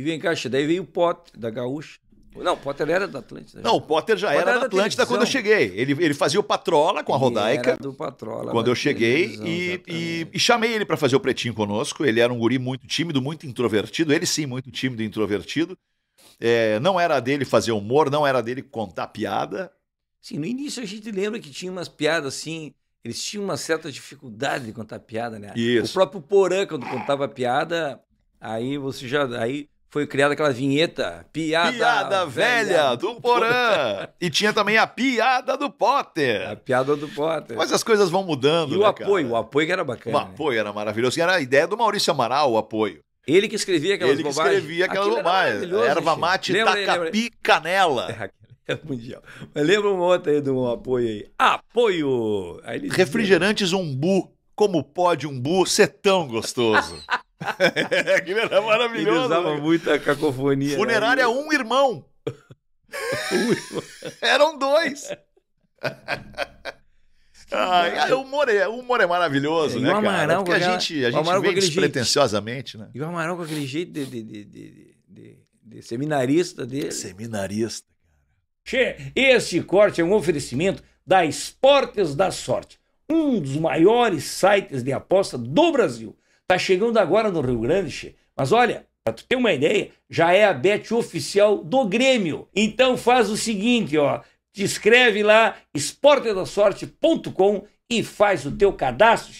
E vem caixa, daí veio o Potter, da Gaúcha. Não, o Potter era da Atlântida. Né? Não, o Potter já Potter era, era da Atlântida da quando eu cheguei. Ele, ele fazia o Patrola com a ele Rodaica. do Patrola. Quando né, eu cheguei e, e, e, chamei ele para fazer o Pretinho conosco. Ele era um guri muito tímido, muito introvertido. Ele sim, muito tímido e introvertido. É, não era dele fazer humor, não era dele contar piada. Sim, no início a gente lembra que tinha umas piadas assim... Eles tinham uma certa dificuldade de contar piada, né? Isso. O próprio Porã, quando contava piada, aí você já... Aí foi criada aquela vinheta Piada, piada velha, velha, do Porã. e tinha também a Piada do Potter. A Piada do Potter. Mas as coisas vão mudando. E o né, apoio, cara? o apoio que era bacana. O né? apoio né? era maravilhoso. era a ideia do Maurício Amaral, o apoio. Ele que escrevia aquelas bobagens. Ele que escrevia aquelas Aquilo bobagens. Era erva mate, lembra, tacapi, lembra. canela. É, é mundial. Mas lembra uma outra aí de um apoio aí. Apoio! Aí Refrigerantes dizia... umbu. Como pode umbu ser tão gostoso? Aquilo era maravilhoso. Ele usava muita cacofonia. Né? Funerária um irmão. um irmão. Eram dois. É, o, humor é, maravilhoso, é, né, Amaral, cara? Porque a gente, a gente vê despretensiosamente, né? E o Amaral com aquele jeito de, de, de, de, de seminarista dele. É seminarista, Che, esse corte é um oferecimento da Esportes da Sorte, um dos maiores sites de aposta do Brasil. Tá chegando agora no Rio Grande, mas olha, para tu ter uma ideia, já é a bet oficial do Grêmio. Então faz o seguinte, ó, te inscreve lá esportedasorte.com e faz o teu cadastro.